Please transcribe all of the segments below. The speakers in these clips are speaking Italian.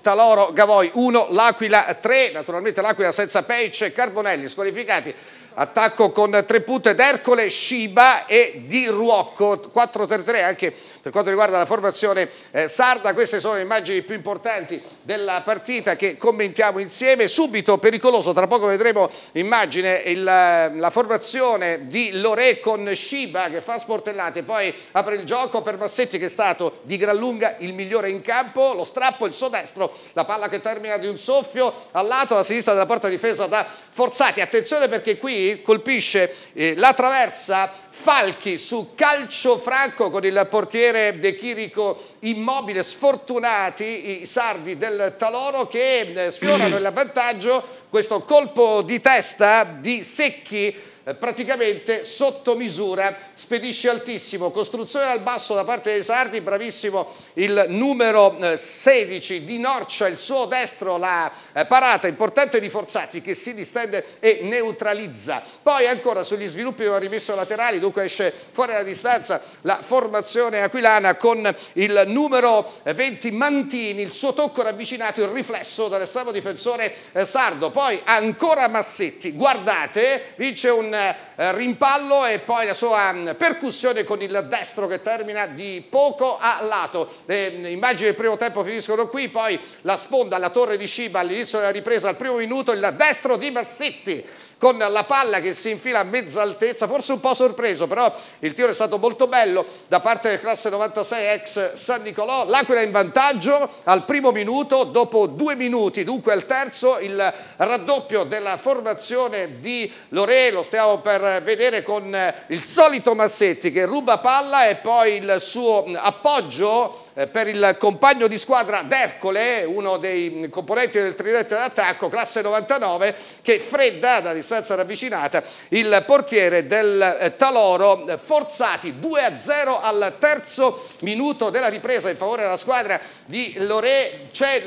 Taloro, Gavoi 1, L'Aquila 3, naturalmente l'Aquila senza Peic, Carbonelli squalificati attacco con tre punte d'Ercole, Shiba e Di Ruocco, 4-3-3 anche per quanto riguarda la formazione eh, sarda, queste sono le immagini più importanti della partita che commentiamo insieme, subito pericoloso, tra poco vedremo l'immagine, il, la formazione di Loré con Shiba che fa sportellate, poi apre il gioco per Massetti che è stato di gran lunga il migliore in campo, lo strappo, il suo destro, la palla che termina di un soffio, al lato, alla sinistra della porta difesa da Forzati, attenzione perché qui colpisce eh, la traversa Falchi su calcio franco con il portiere De Chirico immobile, sfortunati i sardi del Taloro che eh, sfiorano il vantaggio, questo colpo di testa di Secchi eh, praticamente sotto misura, spedisce altissimo, costruzione dal basso da parte dei Sardi, bravissimo il numero 16 eh, di Norcia, il suo destro, la eh, parata importante di Forzati che si distende e neutralizza. Poi ancora sugli sviluppi di una rimessa laterale, dunque esce fuori la distanza la formazione aquilana con il numero 20 Mantini, il suo tocco ravvicinato, il riflesso dall'estremo difensore sardo. Poi ancora Massetti, guardate, vince un eh, rimpallo e poi la sua mh, mm, percussione con il destro che termina di poco a lato. Le mm, immagini del primo tempo finiscono qui, poi la sponda alla torre di Sciba all'inizio della ripresa al primo minuto, il destro di Massetti con la palla che si infila a mezza altezza, forse un po' sorpreso, però il tiro è stato molto bello da parte del classe 96 ex San Nicolò. L'Aquila in vantaggio al primo minuto, dopo due minuti, dunque al terzo, il raddoppio della formazione di Lore, lo stiamo stiamo per vedere con eh, il solito Massetti che ruba palla e poi il suo mm, appoggio eh, per il compagno di squadra D'Ercole, uno dei mm, componenti del tridente d'attacco, classe 99, che fredda da distanza ravvicinata il portiere del eh, Taloro, forzati 2-0 al terzo minuto della ripresa in favore della squadra di Loré. C'è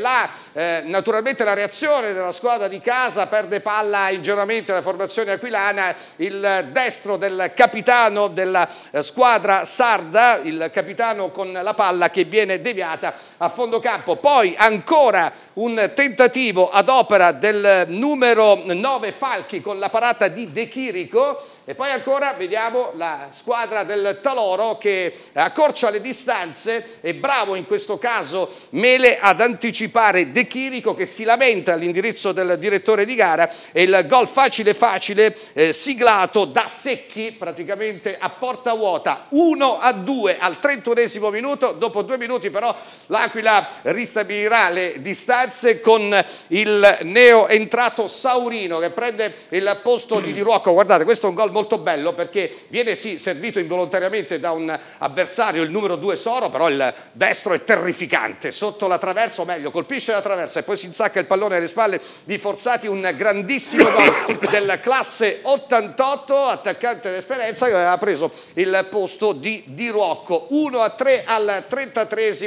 eh, naturalmente la reazione della squadra di casa, perde palla ingenuamente la formazione aquilana il destro del capitano della eh, squadra sarda, il capitano con la palla che viene deviata a fondo campo. Poi ancora un tentativo ad opera del numero 9 Falchi con la parata di De Chirico. E poi ancora vediamo la squadra del Taloro che accorcia le distanze e bravo in questo caso Mele ad anticipare De Chirico che si lamenta all'indirizzo del direttore di gara e il gol facile facile eh, si siglato da secchi praticamente a porta vuota 1 a 2 al 31 minuto, dopo due minuti però l'Aquila ristabilirà le distanze con il neo entrato Saurino che prende il posto di Di Ruocco, guardate questo è un gol molto bello perché viene sì servito involontariamente da un avversario il numero 2 Soro, però il destro è terrificante, sotto la traversa o meglio colpisce la traversa e poi si insacca il pallone alle spalle di Forzati, un grandissimo gol della classe 80 78, attaccante d'esperienza, che aveva preso il posto di Di Rocco. 1 a 3 al 33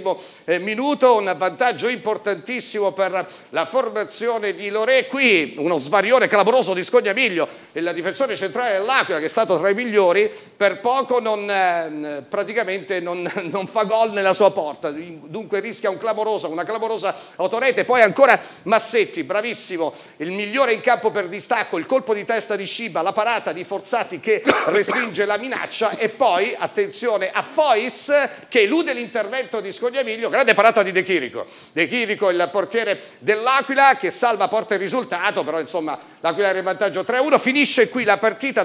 eh, minuto, un vantaggio importantissimo per la formazione di Lore. Qui uno svarione clamoroso di Scognamiglio, il difensore centrale dell'Aquila, che è stato tra i migliori, per poco non, eh, praticamente non, non fa gol nella sua porta. Dunque rischia un clamoroso, una clamorosa autorete. Poi ancora Massetti, bravissimo, il migliore in campo per distacco, il colpo di testa di Sciba, la parata parata di Forzati che respinge la minaccia e poi, attenzione, a Fois che elude l'intervento di Scognamiglio, grande parata di De Chirico. De Chirico, il portiere dell'Aquila, che salva porta il risultato, però insomma l'Aquila era in vantaggio 3-1, finisce qui la partita.